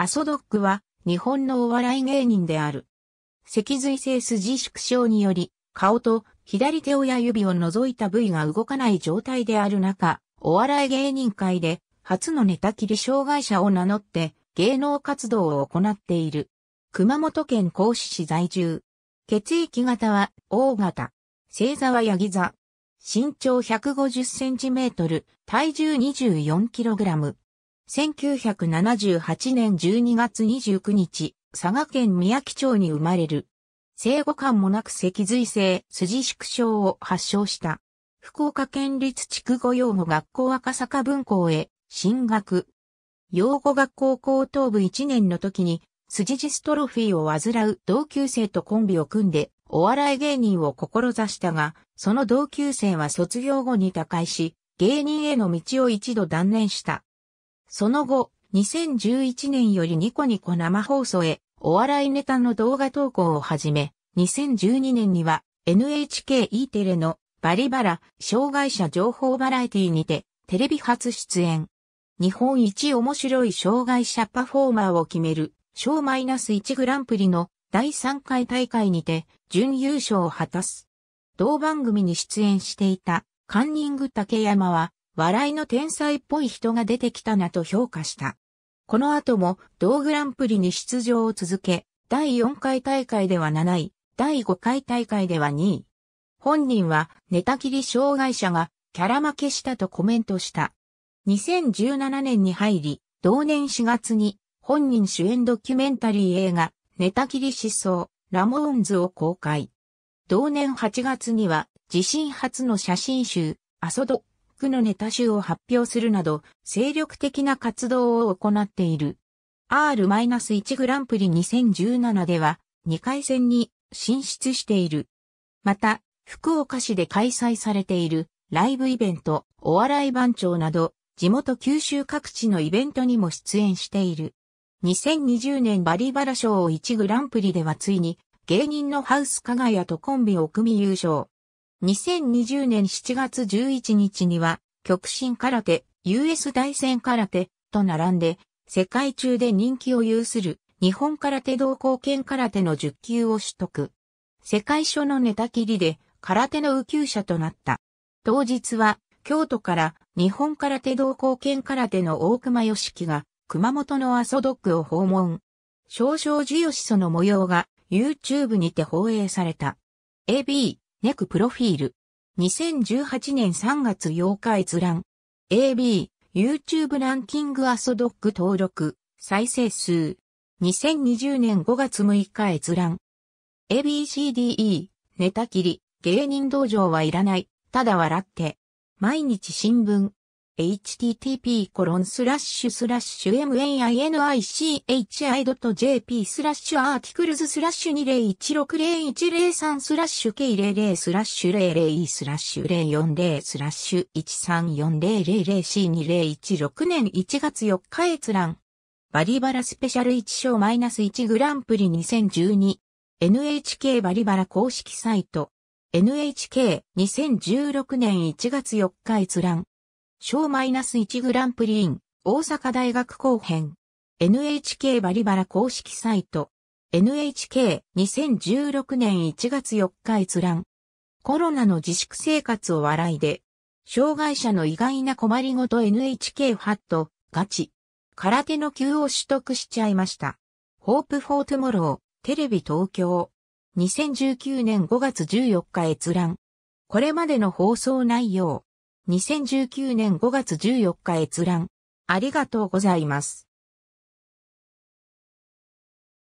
アソドックは日本のお笑い芸人である。脊髄性筋縮小により、顔と左手親指を除いた部位が動かない状態である中、お笑い芸人界で初のネタ切り障害者を名乗って芸能活動を行っている。熊本県甲子市在住。血液型は O 型。星座はヤギ座。身長150センチメートル、体重24キログラム。1978年12月29日、佐賀県宮城町に生まれる。生後間もなく脊髄性筋縮症を発症した。福岡県立筑後養護学校赤坂分校へ進学。養護学校高等部1年の時に筋ジストロフィーを患う同級生とコンビを組んでお笑い芸人を志したが、その同級生は卒業後に他界し、芸人への道を一度断念した。その後、2011年よりニコニコ生放送へ、お笑いネタの動画投稿を始め、2012年には NHKE テレのバリバラ障害者情報バラエティにてテレビ初出演。日本一面白い障害者パフォーマーを決める小マイナス -1 グランプリの第3回大会にて準優勝を果たす。同番組に出演していたカンニング竹山は笑いの天才っぽい人が出てきたなと評価した。この後も同グランプリに出場を続け、第4回大会では7位、第5回大会では2位。本人は寝たきり障害者がキャラ負けしたとコメントした。2017年に入り、同年4月に本人主演ドキュメンタリー映画、寝たきり失踪、ラモーンズを公開。同年8月には自身初の写真集、アソド区のネタ集を発表するなど、精力的な活動を行っている。R-1 グランプリ2017では、2回戦に進出している。また、福岡市で開催されているライブイベント、お笑い番長など、地元九州各地のイベントにも出演している。2020年バリバラ賞1グランプリではついに芸人のハウス加賀谷とコンビを組み優勝。2020年7月11日には、極真空手、US 大戦空手と並んで、世界中で人気を有する日本空手道貢圏空手の10級を取得。世界初の寝たきりで空手の右級者となった。当日は、京都から日本空手道貢圏空手の大熊義樹が熊本の阿蘇ドックを訪問。少々授与しその模様が YouTube にて放映された。AB ネクプロフィール。2018年3月8日閲覧。AB、YouTube ランキングアソドック登録、再生数。2020年5月6日閲覧。ABCDE、ネタ切り、芸人道場はいらない、ただ笑って。毎日新聞、http コロンスラッシュスラッシュ mainichi.jp スラッシュアーティクルズスラッシュ201600103スラッシュ K00 スラッシュ002スラッシュ040スラッシュ 134000C2016 年1月4日閲覧バリバラスペシャル1章 -1 グランプリ 2012NHK バリバラ公式サイト NHK2016 年1月4日閲覧小マイナス -1 グランプリイン、大阪大学後編。NHK バリバラ公式サイト。NHK2016 年1月4日閲覧。コロナの自粛生活を笑いで、障害者の意外な困りごと NHK ハット、ガチ。空手の級を取得しちゃいました。ホープフォートモロー、テレビ東京。2019年5月14日閲覧。これまでの放送内容。2019年5月14日閲覧。ありがとうございます。